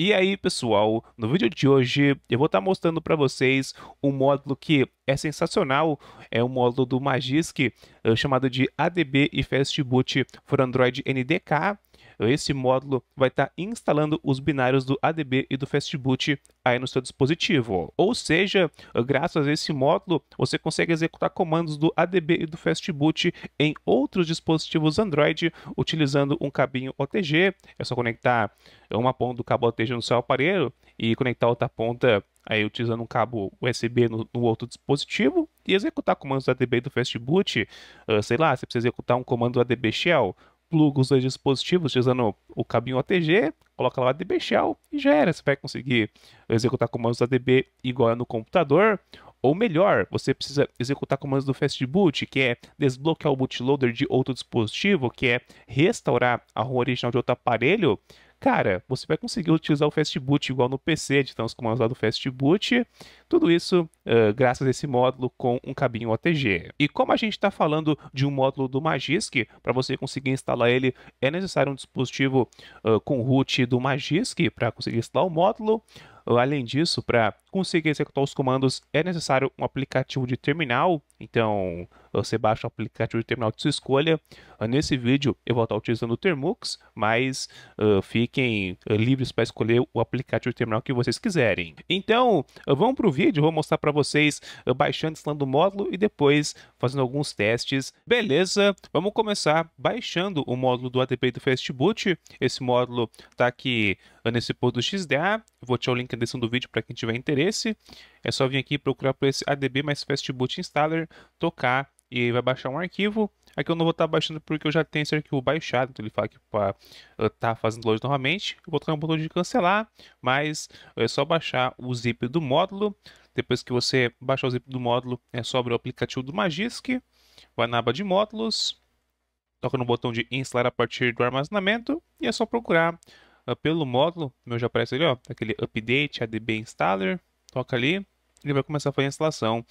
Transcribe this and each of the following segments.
E aí, pessoal, no vídeo de hoje eu vou estar tá mostrando para vocês um módulo que é sensacional, é um módulo do Magisk eh, chamado de ADB e Fastboot for Android NDK, esse módulo vai estar tá instalando os binários do ADB e do Fastboot aí no seu dispositivo. Ou seja, graças a esse módulo, você consegue executar comandos do ADB e do Fastboot em outros dispositivos Android utilizando um cabinho OTG. É só conectar uma ponta do cabo OTG no seu aparelho e conectar outra ponta aí utilizando um cabo USB no, no, outro dispositivo e executar comandos do ADB e do Fastboot, uh, sei lá, você precisa executar um comando ADB Shell, pluga os dois dispositivos utilizando o cabinho OTG, coloca lá o ADB Shell e já era. Você vai conseguir executar comandos ADB igual no computador. Ou melhor, você precisa executar comandos do fastboot, que é desbloquear o bootloader de outro dispositivo, que é restaurar a ROM original de outro aparelho. Cara, você vai conseguir utilizar o Fastboot igual no PC, editar os comandos lá do Fastboot. Tudo isso uh, graças a esse módulo com um cabinho OTG. E como a gente está falando de um módulo do Magisk, para você conseguir instalar ele é necessário um dispositivo uh, com root do Magisk para conseguir instalar o módulo. Além disso, para consiga executar os comandos, é necessário um aplicativo de terminal. Então, você baixa o aplicativo de terminal de sua escolha. Ah, nesse vídeo, eu vou estar utilizando o Termux, mas uh, fiquem uh, livres para escolher o aplicativo de terminal que vocês quiserem. Então, uh, vamos para o vídeo, vou mostrar para vocês baixando, instalando o módulo e depois fazendo alguns testes. Beleza, vamos começar baixando o módulo do ATP do Fastboot. Esse módulo está aqui nesse post do XDA. Vou deixar o link na descrição do vídeo para quem tiver interesse interesse, é só vir aqui procurar por esse ADB mais Fastboot Installer, tocar e vai baixar um arquivo. Aqui eu não vou estar tá baixando porque eu já tenho esse arquivo baixado, então ele fala que para tá fazendo load novamente. Eu vou tocar no botão de cancelar, mas é só baixar o zip do módulo. Depois que você baixar o zip do módulo, é só abrir o aplicativo do Magisk, vai na aba de módulos, toca no botão de instalar a partir do armazenamento e é só procurar ah, pelo módulo, meu já aparece ali, ó, aquele update, adb installer, toca ali, ele vai começar a fazer a instalação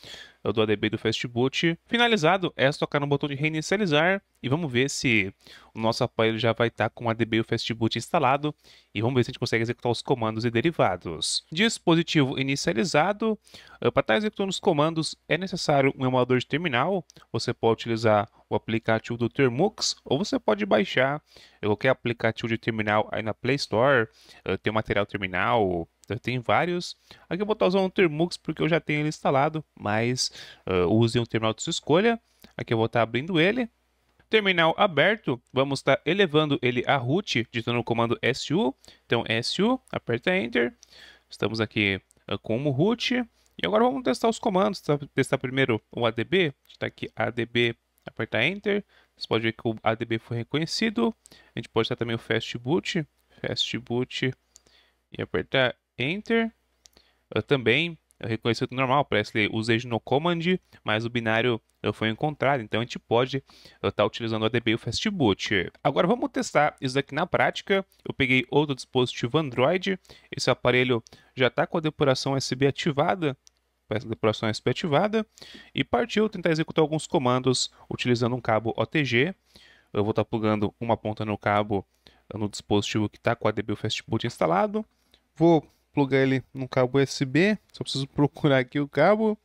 é do ADB do Fastboot. Finalizado, é só tocar no botão de reinicializar e vamos ver se o nosso aparelho já vai estar com o ADB e o Fastboot instalado e vamos ver se a gente consegue executar os comandos e derivados. Dispositivo inicializado. Eh, Para estar tá executando os comandos é necessário um emulador de terminal. Você pode utilizar o aplicativo do Termux ou você pode baixar eh, qualquer aplicativo de terminal aí na Play Store. Eh, tem material terminal, tem vários. Aqui eu vou estar tá usando o Termux porque eu já tenho ele instalado, mas uh, usem o terminal de sua escolha. Aqui eu vou estar abrindo ele. Terminal aberto, vamos estar elevando ele a root, digitando o comando su. Então, su, aperta Enter. Estamos aqui uh, como root. E agora vamos testar os comandos. Tá, testar primeiro o adb, está aqui adb, aperta Enter. Você pode ver que o adb foi reconhecido. A gente pode testar também o fastboot. Fastboot e apertar Enter. Ah, também eu reconheci tudo é normal, parece que usage no command, mas o binário foi encontrado, então a gente pode estar tá utilizando o ADB e o Fastboot. Agora vamos testar isso daqui na prática. Eu peguei outro dispositivo Android, esse aparelho já está com a depuração USB ativada, a depuração SP ativada e partiu tentar executar alguns comandos utilizando um cabo OTG. Eu vou estar tá plugando uma ponta no cabo no dispositivo que está com e o Fastboot instalado. Vou plugar ele no cabo USB. Só preciso procurar aqui o cabo.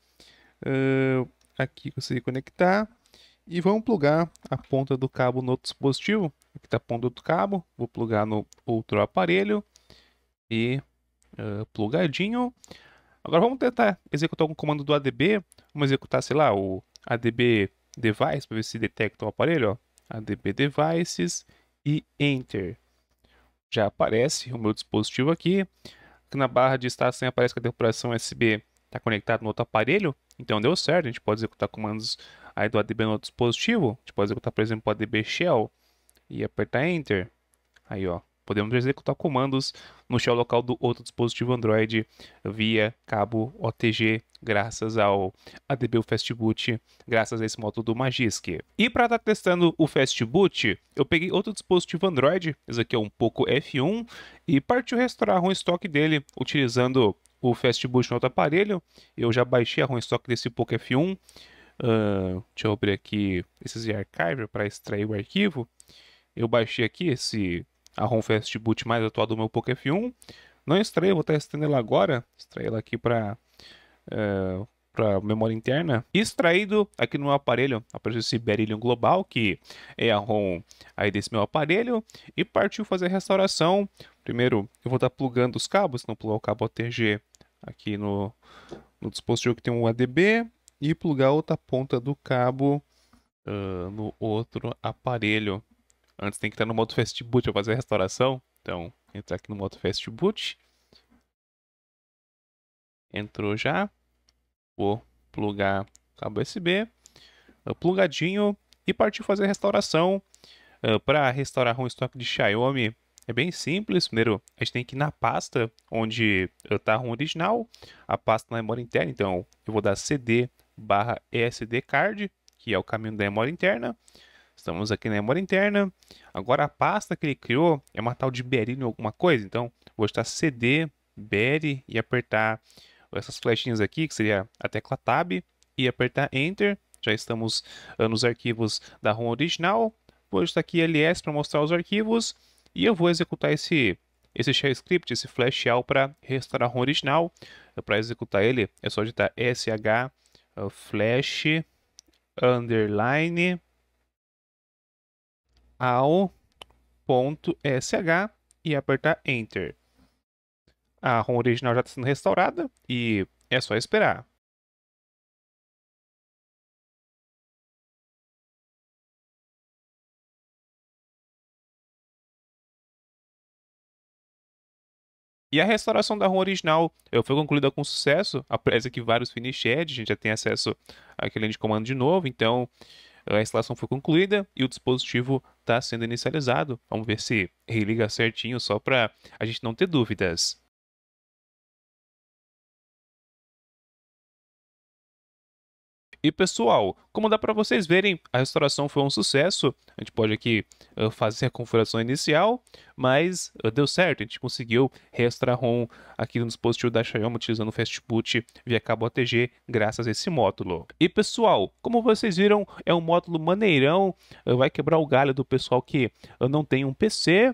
Uh, aqui consegui conectar. E vamos plugar a ponta do cabo no outro dispositivo. Aqui está a ponta do cabo. Vou plugar no outro aparelho. E uh, plugadinho. Agora vamos tentar executar algum comando do ADB. Vamos executar, sei lá, o ADB device para ver se detecta o aparelho. Ó. ADB devices e enter. Já aparece o meu dispositivo aqui que na barra de status aparece que a depuração USB está conectada no outro aparelho, então deu certo, a gente pode executar comandos aí do ADB no dispositivo, a gente pode executar, por exemplo, o ADB shell e apertar enter, aí ó, Podemos executar comandos no shell local do outro dispositivo Android via cabo OTG, graças ao ADB Fastboot, graças a esse módulo do Magisk. E para estar tá testando o Fastboot, eu peguei outro dispositivo Android, esse aqui é um pouco F1, e partiu restaurar um estoque dele utilizando o Fastboot no outro aparelho. Eu já baixei a ROM estoque desse Poco F1. Uh, deixa eu abrir aqui esses archive para extrair o arquivo. Eu baixei aqui esse a ROM Fastboot mais atual do meu f 1 Não estreia, vou estar estendendo ela agora. Extrair ela aqui para uh, eh, para memória interna. Extraído aqui no meu aparelho, apareceu esse Beryllium Global, que é a ROM aí desse meu aparelho. E partiu fazer a restauração. Primeiro, eu vou estar plugando os cabos, não plugar o cabo OTG aqui no, no dispositivo que tem um ADB. E plugar outra ponta do cabo uh, no outro aparelho. Antes tem que estar no modo Fast Boot para fazer a restauração. Então, entrar aqui no modo Fast Boot. Entrou já. Vou plugar cabo USB. Ah, plugadinho. E partir fazer a restauração. Uh, ah, para restaurar um estoque de Xiaomi, é bem simples. Primeiro, a gente tem que ir na pasta onde está ah, a ROM original, a pasta na é memória interna. Então, eu vou dar cd barra ESD card, que é o caminho da memória interna. Estamos aqui na memória interna. Agora a pasta que ele criou é uma tal de berine ou alguma coisa. Então, vou estar CD, bere e apertar essas flechinhas aqui, que seria a tecla Tab, e apertar Enter. Já estamos ah, nos arquivos da ROM original. Vou estar aqui ls para mostrar os arquivos. E eu vou executar esse, esse shell script, esse flash shell para restaurar a ROM original. Para executar ele, é só digitar sh ah, flash underline sh e apertar Enter. A ROM original já está sendo restaurada e é só esperar. E a restauração da ROM original foi concluída com sucesso. apesar que vários finish edge, a gente já tem acesso àquele de comando de novo, então a instalação foi concluída e o dispositivo está sendo inicializado. Vamos ver se religa certinho só para a gente não ter dúvidas. E pessoal, como dá para vocês verem, a restauração foi um sucesso. A gente pode aqui uh, fazer a configuração inicial, mas uh, deu certo. A gente conseguiu restaurar ROM aqui no dispositivo da Xiaomi utilizando o Fastboot via cabo ATG, graças a esse módulo. E pessoal, como vocês viram, é um módulo maneirão. Uh, vai quebrar o galho do pessoal que não tem um PC.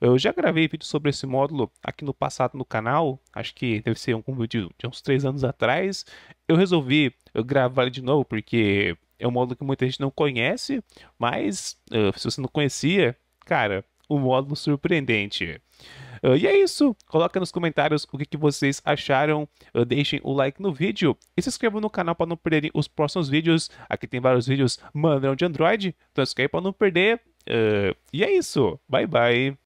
Eu já gravei vídeo sobre esse módulo aqui no passado no canal, acho que deve ser um vídeo de uns 3 anos atrás. Eu resolvi gravar ele de novo porque é um módulo que muita gente não conhece, mas uh, se você não conhecia, cara, um módulo surpreendente. Uh, e é isso. Coloca nos comentários o que, que vocês acharam. Uh, deixem o like no vídeo e se inscrevam no canal para não perderem os próximos vídeos. Aqui tem vários vídeos mandão de Android, então se inscreve para não perder. Uh, e é isso. Bye bye.